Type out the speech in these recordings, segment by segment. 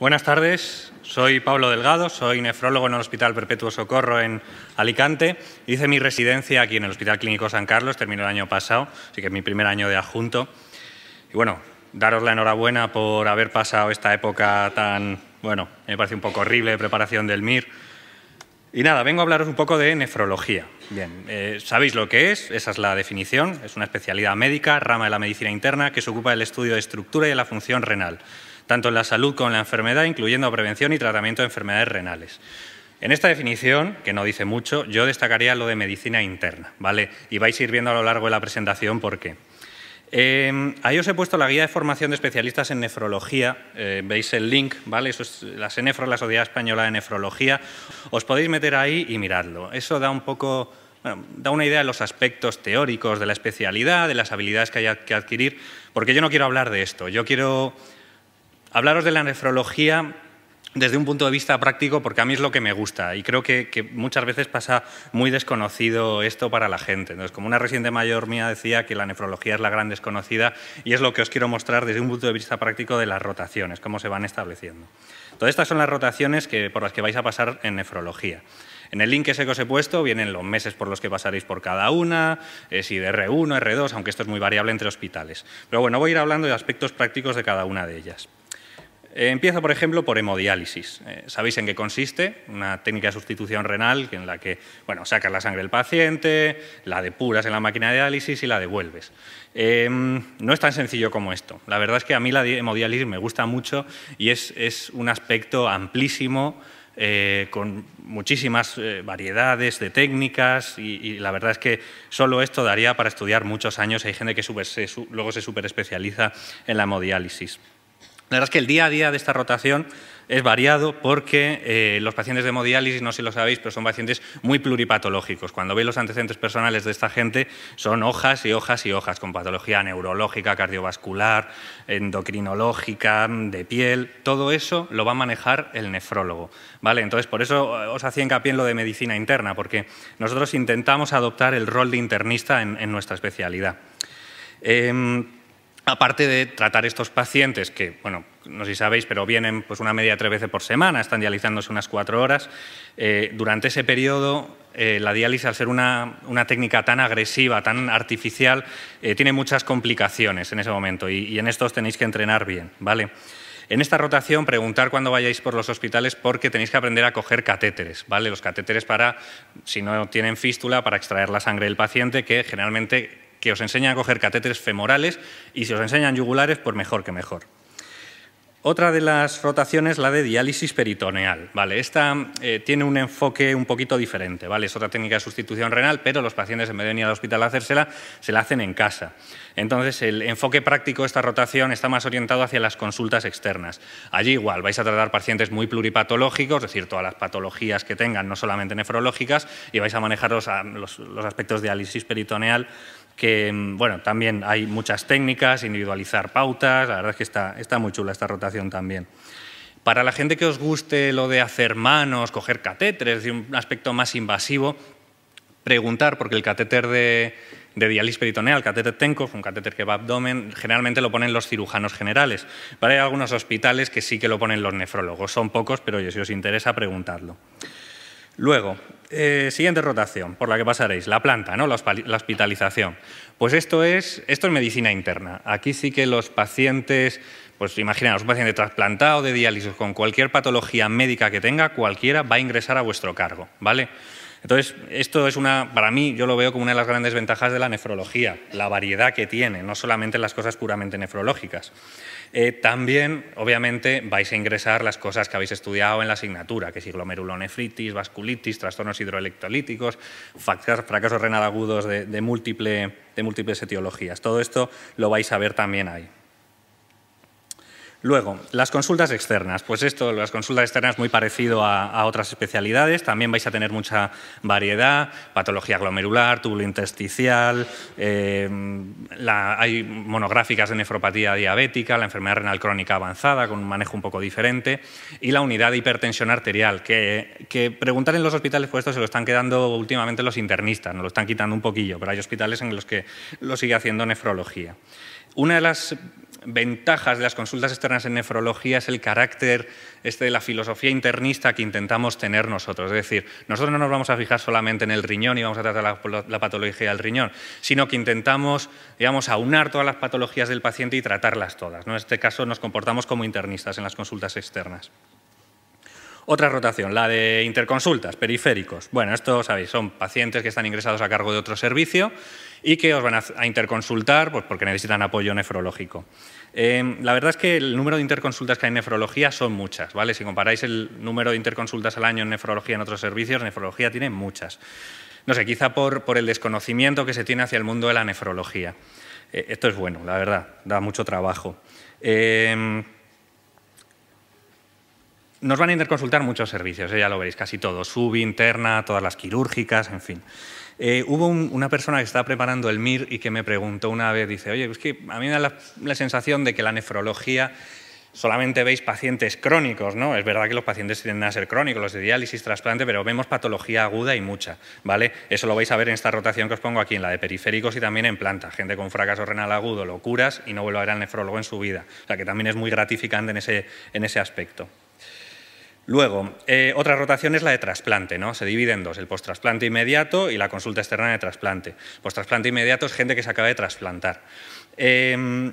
Buenas tardes, soy Pablo Delgado, soy nefrólogo en el Hospital Perpetuo Socorro en Alicante. Hice mi residencia aquí en el Hospital Clínico San Carlos, terminó el año pasado, así que es mi primer año de adjunto. Y bueno, daros la enhorabuena por haber pasado esta época tan, bueno, me parece un poco horrible de preparación del MIR. Y nada, vengo a hablaros un poco de nefrología. Bien, eh, sabéis lo que es, esa es la definición, es una especialidad médica, rama de la medicina interna, que se ocupa del estudio de estructura y de la función renal tanto en la salud como en la enfermedad, incluyendo prevención y tratamiento de enfermedades renales. En esta definición, que no dice mucho, yo destacaría lo de medicina interna, ¿vale? Y vais a ir viendo a lo largo de la presentación por qué. Em, ahí os he puesto la guía de formación de especialistas en nefrología. Eh, veis el link, ¿vale? Eso es la SENEFRO, la Sociedad Española de Nefrología. Os podéis meter ahí y mirarlo. Eso da un poco, bueno, da una idea de los aspectos teóricos de la especialidad, de las habilidades que hay que adquirir, porque yo no quiero hablar de esto. Yo quiero hablaros de la nefrología desde un punto de vista práctico, porque a mí es lo que me gusta y creo que, muchas veces pasa muy desconocido esto para la gente. Entonces, como una residente mayor mía decía que la nefrología es la gran desconocida y es lo que os quiero mostrar desde un punto de vista práctico de las rotaciones, cómo se van estableciendo. Todas estas son las rotaciones que, por las que vais a pasar en nefrología. En el link ese que os he puesto vienen los meses por los que pasaréis por cada una, eh, si de R1, R2, aunque esto es muy variable entre hospitales. Pero bueno, voy a ir hablando de aspectos prácticos de cada una de ellas empiezo, por ejemplo, por hemodiálisis. Eh, Sabéis en qué consiste, una técnica de sustitución renal en la que bueno, sacas la sangre del paciente, la depuras en la máquina de diálisis y la devuelves. Em, no es tan sencillo como esto. La verdad es que a mí la hemodiálisis me gusta mucho y es, un aspecto amplísimo. Eh, con muchísimas eh, variedades de técnicas y, la verdad es que solo esto daría para estudiar muchos años. Hay gente que luego se superespecializa en la hemodiálisis. La verdad es que el día a día de esta rotación es variado porque eh, los pacientes de hemodiálisis, no sé si lo sabéis, pero son pacientes muy pluripatológicos. Cuando veis los antecedentes personales de esta gente, son hojas y hojas y hojas, con patología neurológica, cardiovascular, endocrinológica, de piel. Todo eso lo va a manejar el nefrólogo. ¿vale? Entonces, por eso eh, os hacía hincapié en lo de medicina interna, porque nosotros intentamos adoptar el rol de internista en, nuestra especialidad. Em, aparte de tratar estos pacientes que, bueno, no sé si sabéis, pero vienen pues una media tres veces por semana, están dializándose unas cuatro horas. Eh, durante ese periodo, eh, la diálisis, al ser una, técnica tan agresiva, tan artificial, eh, tiene muchas complicaciones en ese momento y, y, en estos tenéis que entrenar bien, ¿vale? En esta rotación, preguntar cuando vayáis por los hospitales porque tenéis que aprender a coger catéteres, ¿vale? Los catéteres para, si no tienen fístula, para extraer la sangre del paciente, que generalmente que os enseñan a coger catéteres femorales y si os enseñan yugulares, pues mejor que mejor. Otra de las rotaciones, la de diálisis peritoneal. ¿vale? Esta eh, tiene un enfoque un poquito diferente. ¿vale? Es otra técnica de sustitución renal, pero los pacientes, en vez de venir al hospital a hacérsela, se la hacen en casa. Entonces, el enfoque práctico de esta rotación está más orientado hacia las consultas externas. Allí, igual, vais a tratar pacientes muy pluripatológicos, es decir, todas las patologías que tengan, no solamente nefrológicas, y vais a manejar los ah, aspectos de diálisis peritoneal que mm, bueno, también hay muchas técnicas, individualizar pautas, la verdad es que está, muy chula esta rotación también. Para la gente que os guste lo de hacer manos, coger catéteres, es un aspecto más invasivo, preguntar, porque el catéter de, de diálisis peritoneal, el catéter TENCO, un catéter que va abdomen, generalmente lo ponen los cirujanos generales. pero Hay algunos hospitales que sí que lo ponen los nefrólogos, son pocos, pero si os interesa, preguntarlo. Luego, eh, siguiente rotación por la que pasaréis, la planta, ¿no? la, hospitalización. Pues esto es, esto es medicina interna. Aquí sí que los pacientes pues imaginaos, un paciente trasplantado de diálisis con cualquier patología médica que tenga, cualquiera va a ingresar a vuestro cargo, ¿vale? Entonces, esto es una, para mí, yo lo veo como una de las grandes ventajas de la nefrología, la variedad que tiene, no solamente las cosas puramente nefrológicas. Eh, también, obviamente, vais a ingresar las cosas que habéis estudiado en la asignatura, que es glomerulonefritis, vasculitis, trastornos hidroelectrolíticos, fracasos renal agudos de múltiples etiologías. Todo esto lo vais a ver también ahí. Luego, las consultas externas. Pues esto, las consultas externas muy parecido a, otras especialidades. También vais a tener mucha variedad, patología glomerular, túbulo intersticial, eh, hay monográficas de nefropatía diabética, la enfermedad renal crónica avanzada con un manejo un poco diferente y la unidad de hipertensión arterial, que, que preguntar en los hospitales, pues esto se lo están quedando últimamente los internistas, nos lo están quitando un poquillo, pero hay hospitales en los que lo sigue haciendo nefrología. Una de las ventajas de las consultas externas en nefrología es el carácter este de la filosofía internista que intentamos tener nosotros. Es decir, nosotros no nos vamos a fijar solamente en el riñón y vamos a tratar la, patología del riñón, sino que intentamos, digamos, aunar todas las patologías del paciente y tratarlas todas. En este caso nos comportamos como internistas en las consultas externas. Otra rotación, la de interconsultas, periféricos. Bueno, esto sabéis, son pacientes que están ingresados a cargo de otro servicio y que os van a interconsultar pues, porque necesitan apoyo nefrológico. Em, la verdad es que el número de interconsultas que hay en nefrología son muchas, ¿vale? Si comparáis el número de interconsultas al año en nefrología en otros servicios, nefrología tiene muchas. No sé, quizá por, por el desconocimiento que se tiene hacia el mundo de la nefrología. Eh, esto es bueno, la verdad, da mucho trabajo. Em, nos van a interconsultar muchos servicios, ¿eh? ya lo veréis, casi todos, Subinterna, interna, todas las quirúrgicas, en fin. Eh, hubo una persona que estaba preparando el MIR y que me preguntó una vez, dice, oye, es que a mí me da la, sensación de que la nefrología solamente veis pacientes crónicos, ¿no? Es verdad que los pacientes tienden a ser crónicos, los de diálisis, trasplante, pero vemos patología aguda y mucha, ¿vale? Eso lo vais a ver en esta rotación que os pongo aquí, en la de periféricos y también en planta. Gente con fracaso renal agudo, locuras y no vuelve a ver al nefrólogo en su vida. O sea, que también es muy gratificante en ese aspecto. Luego, eh, otra rotación es la de trasplante, ¿no? Se divide en dos, el post-trasplante inmediato y la consulta externa de trasplante. Post-trasplante inmediato es gente que se acaba de trasplantar. Em,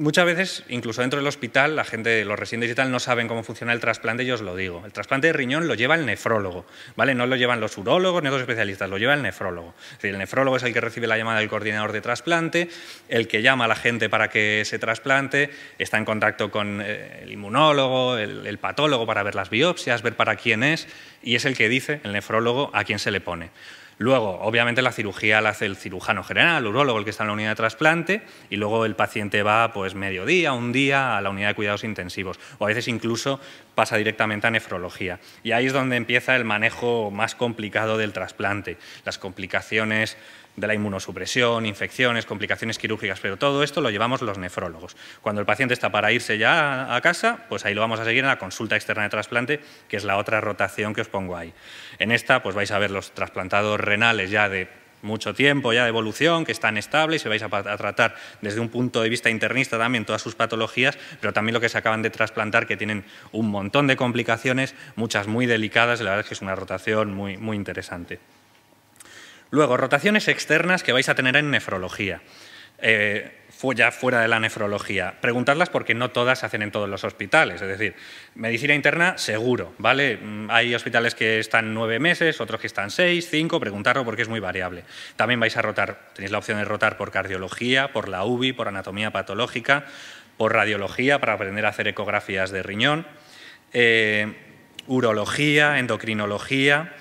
Muchas veces, incluso dentro del hospital, la gente, los residentes y tal, no saben cómo funciona el trasplante, yo os lo digo. El trasplante de riñón lo lleva el nefrólogo, ¿vale? No lo llevan los urólogos ni otros especialistas, lo lleva el nefrólogo. el nefrólogo es el que recibe la llamada del coordinador de trasplante, el que llama a la gente para que se trasplante, está en contacto con eh, el inmunólogo, el patólogo para ver las biopsias, ver para quién es, y es el que dice, el nefrólogo, a quién se le pone. Luego, obviamente, la cirugía la hace el cirujano general, el urólogo, el que está en la unidad de trasplante, y luego el paciente va pues mediodía, un día, a la unidad de cuidados intensivos, o a veces incluso pasa directamente a nefrología. Y ahí es donde empieza el manejo más complicado del trasplante, las complicaciones de la inmunosupresión, infecciones, complicaciones quirúrgicas, pero todo esto lo llevamos los nefrólogos. Cuando el paciente está para irse ya a casa, pues ahí lo vamos a seguir en la consulta externa de trasplante, que es la otra rotación que os pongo ahí. En esta, pues vais a ver los trasplantados renales ya de mucho tiempo ya de evolución, que están estables y vais a, tratar desde un punto de vista internista también todas sus patologías, pero también lo que se acaban de trasplantar, que tienen un montón de complicaciones, muchas muy delicadas, y la verdad es que es una rotación muy, muy interesante. Luego, rotaciones externas que vais a tener en nefrología. Eh, ya fuera de la nefrología. Preguntadlas porque no todas se hacen en todos los hospitales. Es decir, medicina interna, seguro, ¿vale? Mm, hay hospitales que están nueve meses, otros que están seis, cinco, preguntarlo porque es muy variable. También vais a rotar, tenéis la opción de rotar por cardiología, por la UBI, por anatomía patológica, por radiología, para aprender a hacer ecografías de riñón, eh, urología, endocrinología,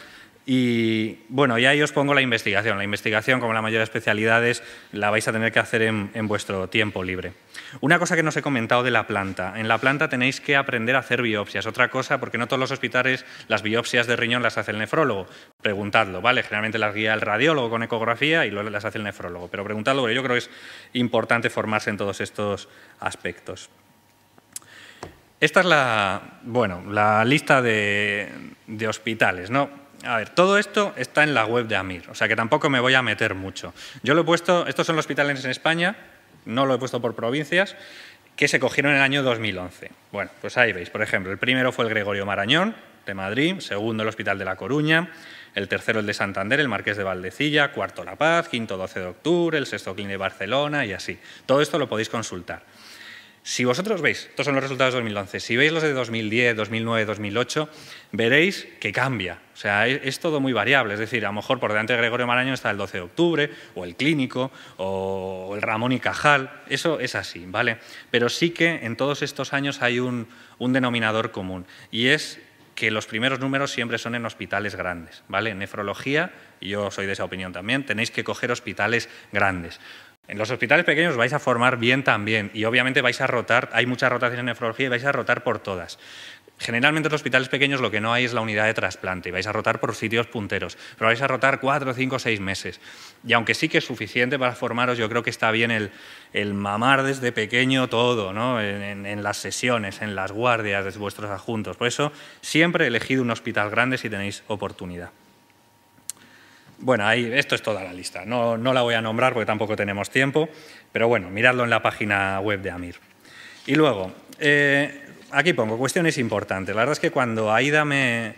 y bueno, ya ahí os pongo la investigación. La investigación, como la mayoría de especialidades, la vais a tener que hacer en, vuestro tiempo libre. Una cosa que no os he comentado de la planta. En la planta tenéis que aprender a hacer biopsias. Otra cosa, porque no todos los hospitales las biopsias de riñón las hace el nefrólogo. Preguntadlo, ¿vale? Generalmente las guía el radiólogo con ecografía y luego las hace el nefrólogo. Pero preguntadlo, porque yo creo que es importante formarse en todos estos aspectos. Esta es la, bueno, la lista de, de hospitales, ¿no? A ver, todo esto está en la web de Amir, o sea que tampoco me voy a meter mucho. Yo lo he puesto, estos son los hospitales en España, no lo he puesto por provincias, que se cogieron en el año 2011. Bueno, pues ahí veis, por ejemplo, el primero fue el Gregorio Marañón, de Madrid, segundo el Hospital de La Coruña, el tercero el de Santander, el Marqués de Valdecilla, cuarto La Paz, quinto 12 de octubre, el sexto clínico de Barcelona y así. Todo esto lo podéis consultar. Si vosotros veis, estos son los resultados de 2011, si veis los de 2010, 2009, 2008, veréis que cambia. O sea, es, todo muy variable. Es decir, a lo mejor por delante de Gregorio Marañón está el 12 de octubre, o el Clínico, o el Ramón y Cajal. Eso es así, ¿vale? Pero sí que en todos estos años hay un, un denominador común y es que los primeros números siempre son en hospitales grandes, ¿vale? En nefrología, y yo soy de esa opinión también, tenéis que coger hospitales grandes. En los hospitales pequeños vais a formar bien también y obviamente vais a rotar, hay muchas rotaciones en nefrología y vais a rotar por todas. Generalmente en los hospitales pequeños lo que no hay es la unidad de trasplante y vais a rotar por sitios punteros, pero vais a rotar cuatro, cinco, seis meses. Y aunque sí que es suficiente para formaros, yo creo que está bien el, mamar desde pequeño todo, en, las sesiones, en las guardias de vuestros adjuntos. Por eso siempre elegid un hospital grande si tenéis oportunidad. Bueno, ahí, esto es toda la lista. No, la voy a nombrar porque tampoco tenemos tiempo, pero bueno, miradlo en la página web de Amir. Y luego, eh, aquí pongo cuestiones importantes. La verdad es que cuando Aida me,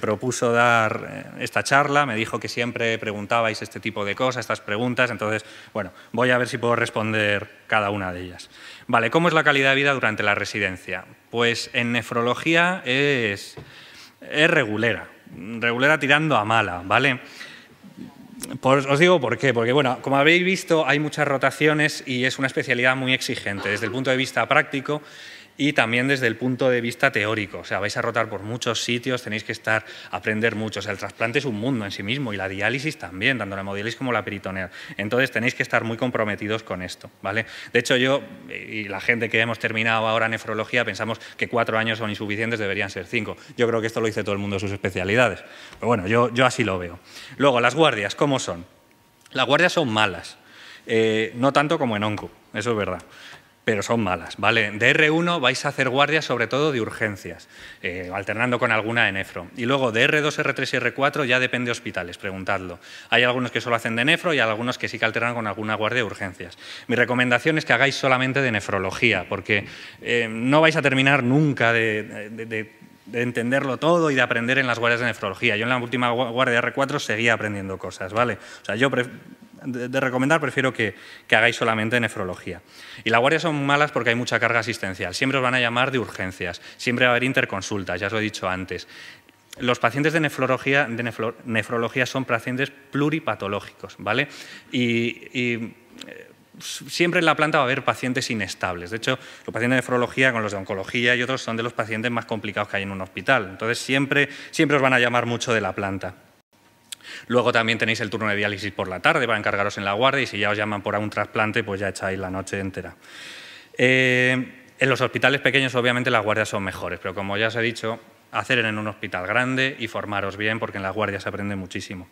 propuso dar eh, esta charla, me dijo que siempre preguntabais este tipo de cosas, estas preguntas, entonces, bueno, voy a ver si puedo responder cada una de ellas. Vale, ¿cómo es la calidad de vida durante la residencia? Pues en nefrología es, es regulera, regulera tirando a mala, ¿vale? os digo por qué, porque bueno, como habéis visto hay muchas rotaciones y es una especialidad muy exigente desde el punto de vista práctico y también desde el punto de vista teórico. O sea, vais a rotar por muchos sitios, tenéis que estar, aprender mucho. O sea, el trasplante es un mundo en sí mismo y la diálisis también, tanto la hemodiálisis como la peritoneal. Entonces tenéis que estar muy comprometidos con esto, ¿vale? De hecho, yo y la gente que hemos terminado ahora nefrología pensamos que cuatro años son insuficientes, deberían ser cinco. Yo creo que esto lo dice todo el mundo en sus especialidades. Pero bueno, yo, yo así lo veo. Luego, las guardias, ¿cómo son? Las guardias son malas, eh, no tanto como en ONCU, eso es verdad pero son malas, ¿vale? De R1 vais a hacer guardias sobre todo de urgencias, eh, alternando con alguna de nefro. Y luego de R2, R3 y R4 ya depende de hospitales, preguntadlo. Hay algunos que solo hacen de nefro y hay algunos que sí que alternan con alguna guardia de urgencias. Mi recomendación es que hagáis solamente de nefrología, porque eh, no vais a terminar nunca de, entenderlo todo y de aprender en las guardias de nefrología. Yo en la última guardia R4 seguía aprendiendo cosas, ¿vale? O sea, yo de, recomendar, prefiero que, hagáis solamente nefrología. Y las guardias son malas porque hay mucha carga asistencial. Siempre os van a llamar de urgencias, siempre va a haber interconsultas, ya os lo he dicho antes. Los pacientes de nefrología, son pacientes pluripatológicos, ¿vale? y, eh, siempre en la planta va a haber pacientes inestables. De hecho, los pacientes de nefrología con los de oncología y otros son de los pacientes más complicados que hay en un hospital. Entonces, siempre, siempre os van a llamar mucho de la planta. Luego también tenéis el turno de diálisis por la tarde para encargaros en la guardia y si ya os llaman por un trasplante, pues ya echáis la noche entera. Eh, en los hospitales pequeños, obviamente, las guardias son mejores, pero como ya os he dicho, hacer en un hospital grande y formaros bien, porque en la guardia se aprende muchísimo.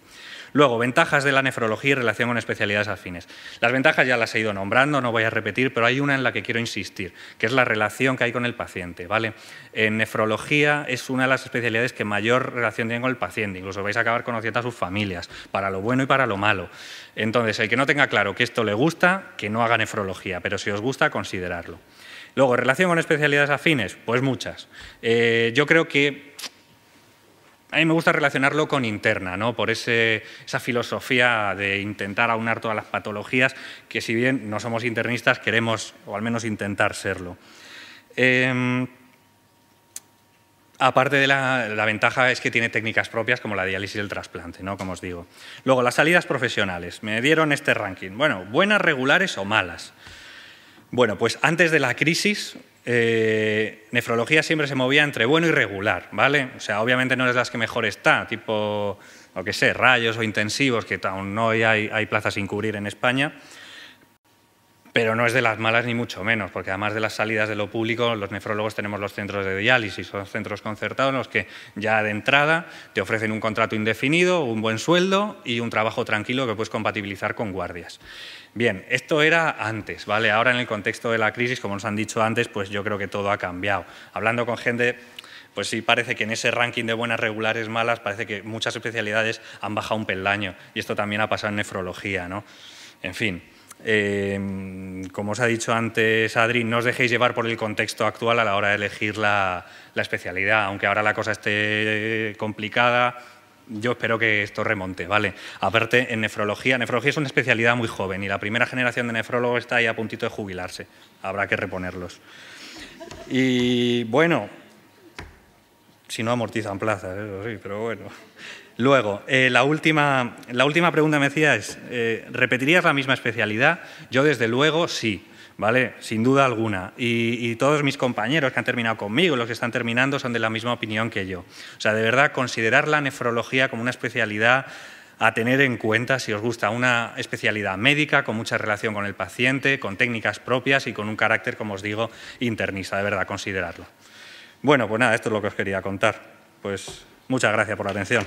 Luego, ventajas de la nefrología y relación con especialidades afines. Las ventajas ya las he ido nombrando, no voy a repetir, pero hay una en la que quiero insistir, que es la relación que hay con el paciente. ¿vale? En nefrología es una de las especialidades que mayor relación tiene con el paciente, incluso vais a acabar conociendo a sus familias, para lo bueno y para lo malo. Entonces, el que no tenga claro que esto le gusta, que no haga nefrología, pero si os gusta, considerarlo. Luego, relación con especialidades afines, pues muchas. Eh, yo creo que a mí me gusta relacionarlo con interna, ¿no? por esa filosofía de intentar aunar todas las patologías, que si bien no somos internistas, queremos, o al menos intentar serlo. Em, aparte de la, la, ventaja es que tiene técnicas propias como la diálisis y el trasplante, ¿no? como os digo. Luego, las salidas profesionales. Me dieron este ranking. Bueno, buenas, regulares o malas. Bueno, pues antes de la crisis eh, nefrología siempre se movía entre bueno y regular, ¿vale? O sea, obviamente no es las que mejor está, tipo, lo que sé, rayos o intensivos, que aún no hay, hay plazas sin cubrir en España, pero no es de las malas ni mucho menos, porque además de las salidas de lo público, los nefrólogos tenemos los centros de diálisis, son centros concertados en los que ya de entrada te ofrecen un contrato indefinido, un buen sueldo y un trabajo tranquilo que puedes compatibilizar con guardias. Bien, esto era antes, ¿vale? Ahora en el contexto de la crisis, como nos han dicho antes, pues yo creo que todo ha cambiado. Hablando con gente pues sí parece que en ese ranking de buenas regulares malas parece que muchas especialidades han bajado un peldaño y esto también ha pasado en nefrología, ¿no? En fin, Em, como os ha dicho antes Adri, no os dejéis llevar por el contexto actual a la hora de elegir la, la especialidad, aunque ahora la cosa esté complicada, yo espero que esto remonte, ¿vale? Aparte, en nefrología, nefrología es una especialidad muy joven y la primera generación de nefrólogos está ahí a puntito de jubilarse. Habrá que reponerlos. Y bueno, si no amortizan plazas, eso sí, pero bueno. Luego, eh, la, última, pregunta me decía es, eh, ¿repetirías la misma especialidad? Yo desde luego sí. ¿vale? Sin duda alguna. Y, y, todos mis compañeros que han terminado conmigo, los que están terminando, son de la misma opinión que yo. O sea, de verdad, considerar la nefrología como una especialidad a tener en cuenta si os gusta una especialidad médica con mucha relación con el paciente, con técnicas propias y con un carácter, como os digo, internista, de verdad, considerarlo. Bueno, pues nada, esto es lo que os quería contar. Pues muchas gracias por la atención.